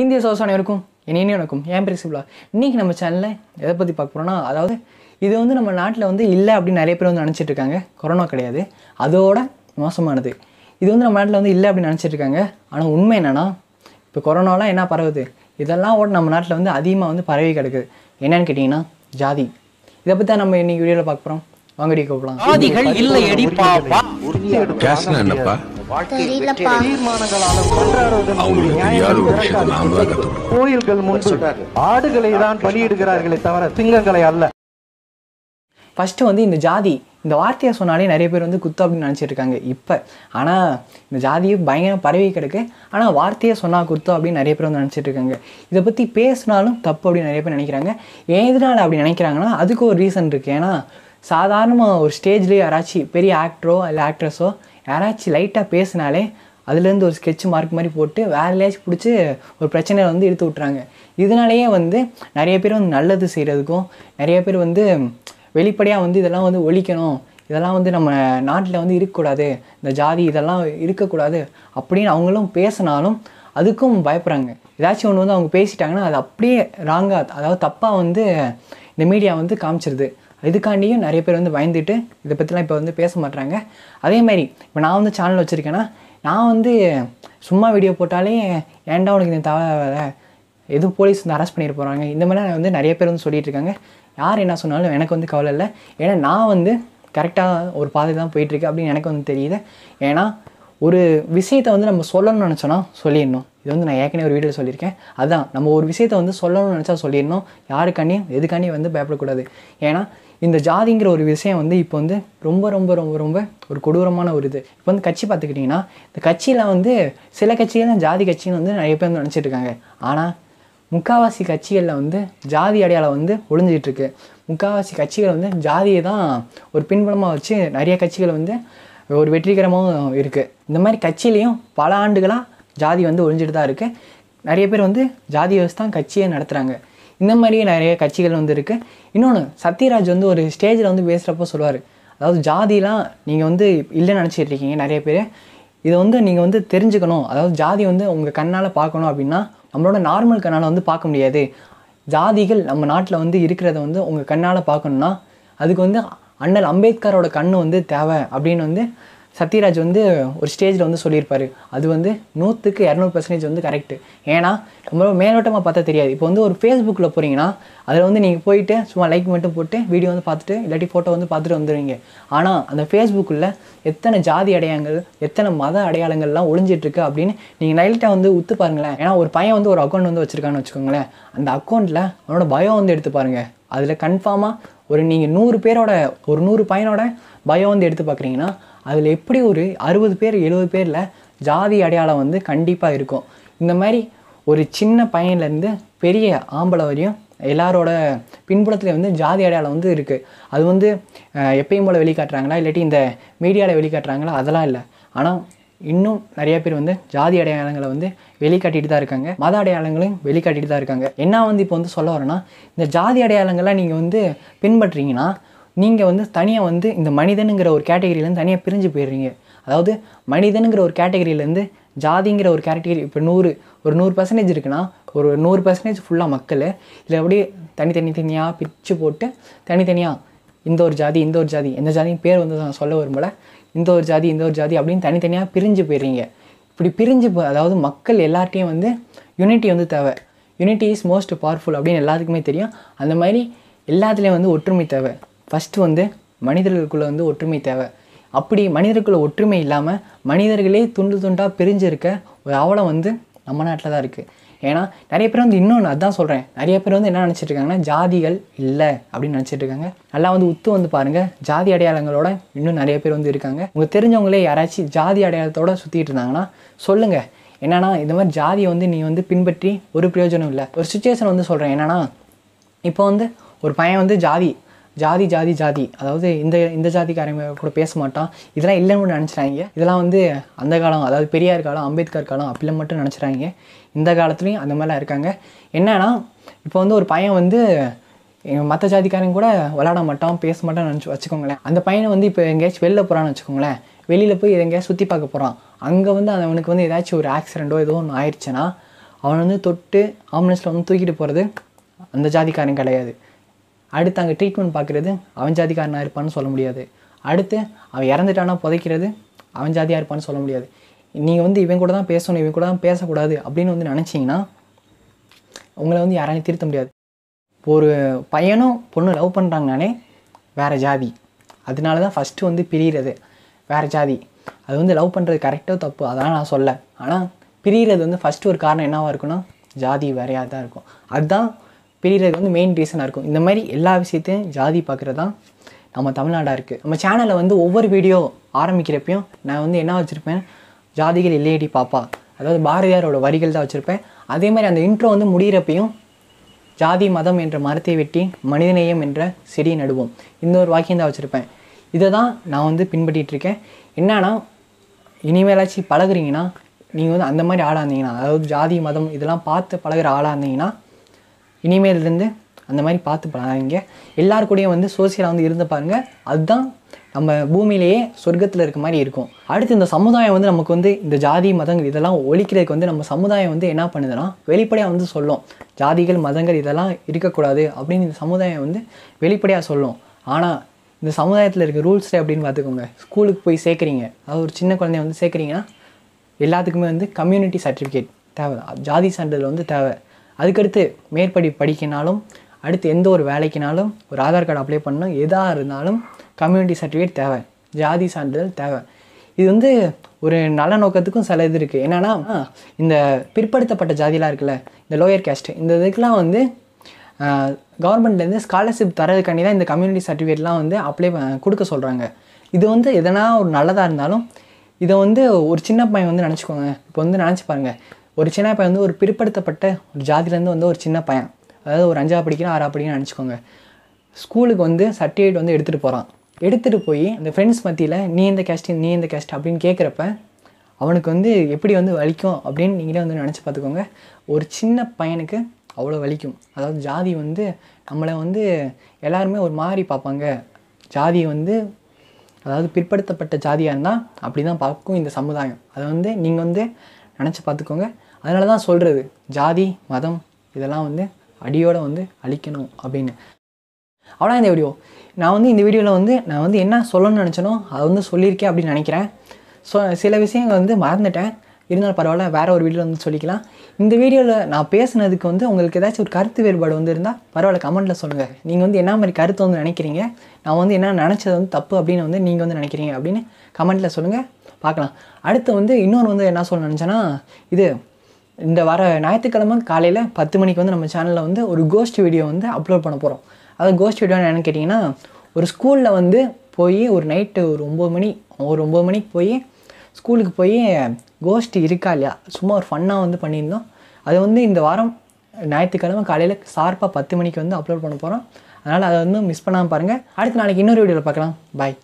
இந்திய சோசனை இருக்கும் இனியும் நடக்கும் ஏன் பிரிசிபிளா இன்றைக்கி நம்ம சேனலில் எதை பற்றி பார்க்க போறோம்னா அதாவது இது வந்து நம்ம நாட்டில் வந்து இல்லை அப்படின்னு நிறைய பேர் வந்து நினச்சிட்டு இருக்காங்க கொரோனா கிடையாது அதோட மோசமானது இது வந்து நம்ம நாட்டில் வந்து இல்லை அப்படின்னு நினச்சிட்டு இருக்காங்க ஆனால் உண்மை என்னென்னா இப்போ கொரோனாலாம் என்ன பரவுது இதெல்லாம் ஓட நம்ம நாட்டில் வந்து அதிகமாக வந்து பரவி கிடக்குது என்னன்னு கேட்டிங்கன்னா ஜாதி இதை பற்றி தான் நம்ம இன்னைக்கு வீடியோவில் பார்க்க போகிறோம் வாங்கடி கூப்பிடலாம் ஜாதிகள் இல்லை கோயில்கள் முன்பு ஆடுகளை தான் பலியிடுகிறார்களே தவிர சிங்கங்களை அல்ல ஃபஸ்ட்டு வந்து இந்த ஜாதி இந்த வார்த்தையை சொன்னாலே நிறைய பேர் வந்து குத்து அப்படின்னு நினச்சிட்டு இருக்காங்க இப்போ ஆனால் இந்த ஜாதியை பயங்கர பரவி கிடக்கு ஆனால் வார்த்தையை சொன்னால் குத்து அப்படின்னு நிறைய பேர் வந்து நினச்சிட்டு இருக்காங்க இதை பற்றி பேசினாலும் தப்பு அப்படின்னு நிறைய பேர் நினைக்கிறாங்க ஏன் இதனால் அப்படி நினைக்கிறாங்கன்னா அதுக்கு ஒரு ரீசன் இருக்குது ஏன்னா சாதாரணமாக ஒரு ஸ்டேஜ்லேயே யாராச்சும் பெரிய ஆக்டரோ இல்லை ஆக்ட்ரஸோ யாராச்சும் லைட்டாக பேசினாலே அதுலேருந்து ஒரு ஸ்கெட்ச் மார்க் மாதிரி போட்டு வேறு லேச்சு பிடிச்சி ஒரு பிரச்சனையை வந்து எடுத்து விட்றாங்க இதனாலேயே வந்து நிறைய பேர் வந்து நல்லது செய்கிறதுக்கும் நிறைய பேர் வந்து வெளிப்படையாக வந்து இதெல்லாம் வந்து ஒழிக்கணும் இதெல்லாம் வந்து நம்ம நாட்டில் வந்து இருக்கக்கூடாது இந்த ஜாதி இதெல்லாம் இருக்கக்கூடாது அப்படின்னு அவங்களும் பேசினாலும் அதுக்கும் பயப்படுறாங்க ஏதாச்சும் ஒன்று வந்து அவங்க பேசிட்டாங்கன்னா அது அப்படியே ராங்காக அதாவது தப்பாக வந்து இந்த மீடியா வந்து காமிச்சிருது இதுக்காண்டியும் நிறைய பேர் வந்து பயந்துட்டு இதை பற்றிலாம் இப்போ வந்து பேச அதே அதேமாதிரி இப்போ நான் வந்து சேனல் வச்சுருக்கேன்னா நான் வந்து சும்மா வீடியோ போட்டாலே ஏன்டா உனக்கு இந்த தவிர எது போலீஸ் வந்து அரெஸ்ட் பண்ணிட்டு போகிறாங்க இந்த மாதிரிலாம் வந்து நிறைய பேர் வந்து சொல்லிகிட்டு இருக்காங்க யார் என்ன சொன்னாலும் எனக்கு வந்து கவலை இல்லை ஏன்னா நான் வந்து கரெக்டாக ஒரு பாதை தான் போயிட்டுருக்கு அப்படின்னு எனக்கு வந்து தெரியுது ஏன்னா ஒரு விஷயத்தை வந்து நம்ம சொல்லணும்னு நினச்சோன்னா சொல்லிடணும் இது வந்து நான் ஏற்கனவே ஒரு வீடியோ சொல்லியிருக்கேன் அதுதான் நம்ம ஒரு விஷயத்தை வந்து சொல்லணும்னு நினச்சா சொல்லிடணும் யாருக்காண்டியும் எதுக்காண்டியும் வந்து பயப்படக்கூடாது ஏன்னா இந்த ஜாதிங்கிற ஒரு விஷயம் வந்து இப்போ வந்து ரொம்ப ரொம்ப ரொம்ப ரொம்ப ஒரு கொடூரமான ஒரு இது இப்போ வந்து கட்சி பார்த்துக்கிட்டிங்கன்னா இந்த கட்சியில் வந்து சில கட்சிகள் ஜாதி கட்சின்னு வந்து நிறைய பேர் வந்து நினச்சிட்ருக்காங்க ஆனால் முக்காவாசி கட்சிகளில் வந்து ஜாதி அடையாளம் வந்து ஒழிஞ்சிகிட்ருக்கு முக்காவாசி கட்சிகள் வந்து ஜாதியை தான் ஒரு பின்புலமாக வச்சு நிறைய கட்சிகள் வந்து ஒரு வெற்றிகரமாகவும் இருக்குது இந்த மாதிரி கட்சியிலையும் பல ஆண்டுகளாக ஜாதி வந்து ஒழிஞ்சிட்டு தான் இருக்குது நிறைய பேர் வந்து ஜாதி வச்சு தான் கட்சியை நடத்துகிறாங்க இந்த மாதிரியே நிறைய கட்சிகள் வந்து இருக்குது இன்னொன்று சத்யராஜ் வந்து ஒரு ஸ்டேஜில் வந்து பேசுகிறப்போ சொல்லுவார் அதாவது ஜாதிலாம் நீங்கள் வந்து இல்லைன்னு நினச்சிட்டு இருக்கீங்க நிறைய பேர் இதை வந்து நீங்கள் வந்து தெரிஞ்சுக்கணும் அதாவது ஜாதி வந்து உங்கள் கண்ணால் பார்க்கணும் அப்படின்னா நம்மளோட நார்மல் கண்ணால் வந்து பார்க்க முடியாது ஜாதிகள் நம்ம நாட்டில் வந்து இருக்கிறத வந்து உங்கள் கண்ணால் பார்க்கணுன்னா அதுக்கு வந்து அண்ணல் அம்பேத்கரோட கண்ணு வந்து தேவை அப்படின்னு வந்து சத்யராஜ் வந்து ஒரு ஸ்டேஜில் வந்து சொல்லியிருப்பார் அது வந்து நூற்றுக்கு இரநூறு பர்சன்டேஜ் வந்து கரெக்டு ஏன்னா ரொம்ப மேலோட்டமாக பார்த்தா தெரியாது இப்போ வந்து ஒரு ஃபேஸ்புக்கில் போகிறீங்கன்னா அதில் வந்து நீங்கள் போயிட்டு சும்மா லைக் மட்டும் போட்டு வீடியோ வந்து பார்த்துட்டு இல்லாட்டி ஃபோட்டோ வந்து பார்த்துட்டு வந்துடுவீங்க ஆனால் அந்த ஃபேஸ்புக்கில் எத்தனை ஜாதி அடையாளங்கள் எத்தனை மத அடையாளங்கள்லாம் ஒழிஞ்சிட்ருக்கு அப்படின்னு நீங்கள் லைட்டாக வந்து உத்து பாருங்களேன் ஏன்னா ஒரு பையன் வந்து ஒரு அக்கௌண்ட் வந்து வச்சுருக்கான்னு வச்சுக்கோங்களேன் அந்த அக்கௌண்ட்டில் அவனோட பயம் வந்து எடுத்து பாருங்கள் அதில் கன்ஃபார்மாக ஒரு நீங்கள் நூறு பேரோட ஒரு நூறு பையனோட பயம் வந்து எடுத்து பார்க்குறீங்கன்னா அதில் எப்படி ஒரு அறுபது பேர் எழுபது பேரில் ஜாதி அடையாளம் வந்து கண்டிப்பாக இருக்கும் இந்த மாதிரி ஒரு சின்ன பையன்லேருந்து பெரிய ஆம்பளை வரையும் எல்லாரோட பின்புலத்தில் வந்து ஜாதி அடையாளம் வந்து இருக்குது அது வந்து எப்பயும் போல் வெளிக்காட்டுறாங்களா இல்லாட்டி இந்த மீடியாவில் வெளிக்காட்டுறாங்களா அதெல்லாம் இல்லை ஆனால் இன்னும் நிறைய பேர் வந்து ஜாதி அடையாளங்களை வந்து வெளிக்காட்டிட்டு தான் இருக்காங்க மத அடையாளங்களையும் வெளிக்காட்டிட்டு தான் இருக்காங்க என்ன வந்து இப்போ வந்து சொல்ல வரேன்னா இந்த ஜாதி அடையாளங்கள்லாம் நீங்கள் வந்து பின்பற்றிங்கன்னா நீங்கள் வந்து தனியாக வந்து இந்த மனிதனுங்கிற ஒரு கேட்டகரியிலேருந்து தனியாக பிரிஞ்சு போயிடுறீங்க அதாவது மனிதனுங்கிற ஒரு கேட்டகரியிலேருந்து ஜாதிங்கிற ஒரு கேட்டகரி இப்போ நூறு ஒரு நூறு பர்சன்டேஜ் இருக்குன்னா ஒரு நூறு பர்சன்டேஜ் ஃபுல்லாக மக்கள் இதில் அப்படியே தனித்தனி தனியாக பிரித்து போட்டு தனித்தனியாக இந்த ஒரு ஜாதி இந்த ஒரு ஜாதி எந்த ஜாதியும் பேர் வந்து நான் சொல்ல வரும்போல இந்த ஒரு ஜாதி இந்த ஒரு ஜாதி அப்படின்னு தனித்தனியாக பிரிஞ்சு போயிடுறீங்க இப்படி பிரிஞ்சு அதாவது மக்கள் எல்லார்ட்டையும் வந்து யூனிட்டி வந்து தேவை யூனிட்டி இஸ் மோஸ்ட் பவர்ஃபுல் அப்படின்னு எல்லாத்துக்குமே தெரியும் அந்த மாதிரி எல்லாத்துலேயும் வந்து ஒற்றுமை தேவை ஃபஸ்ட்டு வந்து மனிதர்களுக்குள்ளே வந்து ஒற்றுமை தேவை அப்படி மனிதருக்குள்ளே ஒற்றுமை இல்லாமல் மனிதர்களே துண்டு துண்டாக பிரிஞ்சிருக்க ஒரு அவலம் வந்து நம்ம நாட்டில் தான் இருக்குது ஏன்னா நிறைய பேர் வந்து இன்னொன்று அதான் சொல்கிறேன் நிறைய பேர் வந்து என்ன நினச்சிட்டு இருக்காங்கன்னா ஜாதிகள் இல்லை அப்படின்னு நினச்சிட்டு இருக்காங்க நல்லா வந்து உத்து வந்து பாருங்கள் ஜாதி அடையாளங்களோட இன்னும் நிறைய பேர் வந்து இருக்காங்க உங்களுக்கு தெரிஞ்சவங்களே யாராச்சும் ஜாதி அடையாளத்தோட சுற்றிட்டு இருந்தாங்கன்னா சொல்லுங்கள் என்னென்னா இந்த மாதிரி ஜாதியை வந்து நீ வந்து பின்பற்றி ஒரு பிரயோஜனம் இல்லை ஒரு சுச்சுவேஷன் வந்து சொல்கிறேன் என்னென்னா இப்போ வந்து ஒரு பையன் வந்து ஜாதி ஜாதி ஜாதி ஜாதி அதாவது இந்த இந்த ஜாதிக்காரங்க கூட பேச மாட்டான் இதெல்லாம் இல்லைன்னு நினச்சிட்டாங்க இதெல்லாம் வந்து அந்த காலம் அதாவது பெரியார் காலம் அம்பேத்கர் காலம் அப்படிலாம் மட்டும் நினச்சிட்றாங்க இந்த காலத்துலேயும் அந்த மாதிரிலாம் இருக்காங்க என்னென்னா இப்போ வந்து ஒரு பையன் வந்து மற்ற ஜாதிக்காரங்க கூட விளாட மாட்டான் பேச மாட்டான் நினச்சி வச்சுக்கோங்களேன் அந்த பையனை வந்து இப்போ எங்கேயாச்சும் வெளில போகிறான்னு வச்சுக்கோங்களேன் வெளியில் போய் எங்கேயாச்சும் சுற்றி பார்க்க போகிறான் அங்கே வந்து அவனுக்கு வந்து ஏதாச்சும் ஒரு ஆக்சிடெண்ட்டோ ஏதோ ஒன்று ஆயிடுச்சுன்னா அவனை வந்து தொட்டு ஆம்புலன்ஸில் வந்து தூக்கிட்டு போகிறது அந்த ஜாதிக்காரன் கிடையாது அடுத்து அங்கே ட்ரீட்மெண்ட் பார்க்குறது அவன் ஜாதிக்காரனாக இருப்பான்னு சொல்ல முடியாது அடுத்து அவன் இறந்துட்டானா புதைக்கிறது அவன் ஜாதியாக இருப்பான்னு சொல்ல முடியாது நீங்கள் வந்து இவன் கூட தான் பேசணும் இவன் கூட தான் பேசக்கூடாது அப்படின்னு வந்து நினச்சிங்கன்னா உங்களை வந்து யாராலையும் திருத்த முடியாது ஒரு பையனும் பொண்ணு லவ் பண்ணுறாங்கனாலே வேறு ஜாதி அதனால தான் ஃபஸ்ட்டு வந்து பிரிகிறது வேறு ஜாதி அது வந்து லவ் பண்ணுறது கரெக்டோ தப்பு அதெல்லாம் நான் சொல்ல ஆனால் பிரிகிறது வந்து ஃபஸ்ட்டு ஒரு காரணம் என்னவாக இருக்குன்னா ஜாதி வேறையாக தான் இருக்கும் அதுதான் பிரியறதுக்கு வந்து மெயின் ரீசனாக இருக்கும் இந்த மாதிரி எல்லா விஷயத்தையும் ஜாதி பார்க்குறது தான் நம்ம தமிழ்நாடாக இருக்குது நம்ம சேனலில் வந்து ஒவ்வொரு வீடியோ ஆரம்பிக்கிறப்பையும் நான் வந்து என்ன வச்சுருப்பேன் ஜாதிகள் இல்லையடி பாப்பா அதாவது பாரதியாரோட வரிகள் தான் வச்சுருப்பேன் அதே மாதிரி அந்த இன்ட்ரோ வந்து முடிகிறப்பையும் ஜாதி மதம் என்ற மரத்தை வெட்டி மனிதநேயம் என்ற செடியை நடுவோம் இந்த ஒரு வாக்கியம் தான் வச்சுருப்பேன் இதை தான் நான் வந்து பின்பற்றிகிட்ருக்கேன் என்னென்னா என்னன்னா இனிமேலாச்சும் பழகுறீங்கன்னா நீங்கள் வந்து அந்த மாதிரி ஆளாக இருந்தீங்கன்னா அதாவது ஜாதி மதம் இதெல்லாம் பார்த்து பழகிற ஆளாக இருந்தீங்கன்னா இருந்து அந்த மாதிரி பார்த்து பாருங்க எல்லாரு கூடயும் வந்து சோசியலாக வந்து இருந்து பாருங்கள் அதுதான் நம்ம பூமியிலேயே சொர்க்கத்தில் இருக்க மாதிரி இருக்கும் அடுத்து இந்த சமுதாயம் வந்து நமக்கு வந்து இந்த ஜாதி மதங்கள் இதெல்லாம் ஒழிக்கிறதுக்கு வந்து நம்ம சமுதாயம் வந்து என்ன பண்ணுதுன்னா வெளிப்படையாக வந்து சொல்லும் ஜாதிகள் மதங்கள் இதெல்லாம் இருக்கக்கூடாது அப்படின்னு இந்த சமுதாயம் வந்து வெளிப்படையாக சொல்லும் ஆனால் இந்த சமுதாயத்தில் இருக்க ரூல்ஸ் அப்படின்னு பார்த்துக்கோங்க ஸ்கூலுக்கு போய் சேர்க்குறீங்க அதாவது ஒரு சின்ன குழந்தைய வந்து சேர்க்குறீங்கன்னா எல்லாத்துக்குமே வந்து கம்யூனிட்டி சர்டிஃபிகேட் தேவை ஜாதி சான்றிதழ் வந்து தேவை அதுக்கடுத்து மேற்படி படிக்கினாலும் அடுத்து எந்த ஒரு வேலைக்குனாலும் ஒரு ஆதார் கார்டு அப்ளை பண்ணால் எதாக இருந்தாலும் கம்யூனிட்டி சர்டிஃபிகேட் தேவை ஜாதி சான்றிதழ் தேவை இது வந்து ஒரு நல்ல நோக்கத்துக்கும் சில இது இருக்குது என்னென்னா இந்த பிற்படுத்தப்பட்ட ஜாதியெலாம் இருக்குல்ல இந்த லோயர் கேஸ்ட் இந்த இதுக்கெலாம் வந்து கவர்மெண்ட்லேருந்து ஸ்காலர்ஷிப் தரதுக்காண்டி தான் இந்த கம்யூனிட்டி சர்டிஃபிகேட்லாம் வந்து அப்ளை கொடுக்க சொல்கிறாங்க இது வந்து எதனா ஒரு நல்லதாக இருந்தாலும் இதை வந்து ஒரு சின்ன பையன் வந்து நினச்சிக்கோங்க இப்போ வந்து நினச்சி பாருங்கள் ஒரு சின்ன பையன் வந்து ஒரு பிற்படுத்தப்பட்ட ஒரு ஜாதியிலேருந்து வந்து ஒரு சின்ன பையன் அதாவது ஒரு அஞ்சா படிக்கிறான் ஆறா படிக்கணும்னு நினச்சிக்கோங்க ஸ்கூலுக்கு வந்து சர்டிஃபிகேட் வந்து எடுத்துகிட்டு போகிறான் எடுத்துகிட்டு போய் அந்த ஃப்ரெண்ட்ஸ் மத்தியில் நீ இந்த கேஸ்ட் நீ இந்த கேஸ்ட் அப்படின்னு கேட்குறப்ப அவனுக்கு வந்து எப்படி வந்து வலிக்கும் அப்படின்னு நீங்களே வந்து நினச்சி பார்த்துக்கோங்க ஒரு சின்ன பையனுக்கு அவ்வளோ வலிக்கும் அதாவது ஜாதி வந்து நம்மளை வந்து எல்லாருமே ஒரு மாதிரி பார்ப்பாங்க ஜாதி வந்து அதாவது பிற்படுத்தப்பட்ட ஜாதியாக இருந்தால் அப்படி தான் பார்க்கும் இந்த சமுதாயம் அதை வந்து நீங்கள் வந்து நினச்சி பார்த்துக்கோங்க அதனால தான் சொல்கிறது ஜாதி மதம் இதெல்லாம் வந்து அடியோடு வந்து அழிக்கணும் அப்படின்னு அவ்வளோ இந்த வீடியோ நான் வந்து இந்த வீடியோவில் வந்து நான் வந்து என்ன சொல்லணும்னு நினச்சனோ அதை வந்து சொல்லியிருக்கேன் அப்படின்னு நினைக்கிறேன் ஸோ சில விஷயங்கள் வந்து மறந்துட்டேன் இருந்தாலும் பரவாயில்ல வேறு ஒரு வீடியோவில் வந்து சொல்லிக்கலாம் இந்த வீடியோவில் நான் பேசுனதுக்கு வந்து உங்களுக்கு ஏதாச்சும் ஒரு கருத்து வேறுபாடு வந்து இருந்தால் பரவாயில்ல கமெண்ட்டில் சொல்லுங்கள் நீங்கள் வந்து என்ன மாதிரி கருத்து வந்து நினைக்கிறீங்க நான் வந்து என்ன நினச்சது வந்து தப்பு அப்படின்னு வந்து நீங்கள் வந்து நினைக்கிறீங்க அப்படின்னு கமெண்ட்டில் சொல்லுங்கள் பார்க்கலாம் அடுத்து வந்து இன்னொன்று வந்து என்ன சொல்ல நினச்சேன்னா இது இந்த வர ஞாயிற்றுக்கிழமை காலையில் பத்து மணிக்கு வந்து நம்ம சேனலில் வந்து ஒரு கோஸ்ட் வீடியோ வந்து அப்லோட் பண்ண போகிறோம் அது கோஸ்ட் வீடியோ என்னென்னு கேட்டிங்கன்னா ஒரு ஸ்கூலில் வந்து போய் ஒரு நைட்டு ஒரு ஒம்பது மணி ஒரு ஒம்பது மணிக்கு போய் ஸ்கூலுக்கு போய் கோஸ்ட் இருக்கா இல்லையா சும்மா ஒரு ஃபன்னாக வந்து பண்ணியிருந்தோம் அது வந்து இந்த வாரம் ஞாயிற்றுக்கிழமை காலையில் ஷார்ப்பாக பத்து மணிக்கு வந்து அப்லோட் பண்ண போகிறோம் அதனால் அதை வந்து மிஸ் பண்ணாமல் பாருங்கள் அடுத்த நாளைக்கு இன்னொரு வீடியோவில் பார்க்கலாம் பாய்